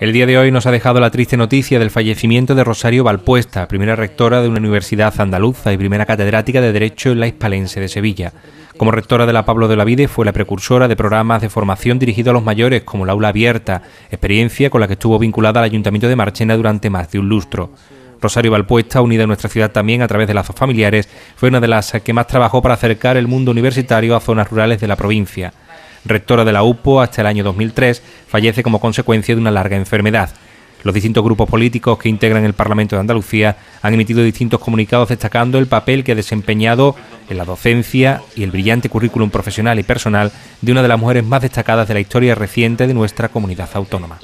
el, día de hoy nos ha dejado la triste noticia del fallecimiento de Rosario Valpuesta, primera rectora de una universidad andaluza y primera catedrática de Derecho en la Hispalense de Sevilla. Como rectora de la Pablo de la Vide fue la precursora de programas de formación dirigidos a los mayores como la Aula Abierta, experiencia con la que estuvo vinculada al Ayuntamiento de Marchena durante más de un lustro. Rosario Valpuesta, unida a nuestra ciudad también a través de lazos familiares, fue una de las que más trabajó para acercar el mundo universitario a zonas rurales de la provincia. Rectora de la UPO hasta el año 2003, fallece como consecuencia de una larga enfermedad. Los distintos grupos políticos que integran el Parlamento de Andalucía han emitido distintos comunicados destacando el papel que ha desempeñado en la docencia y el brillante currículum profesional y personal de una de las mujeres más destacadas de la historia reciente de nuestra comunidad autónoma.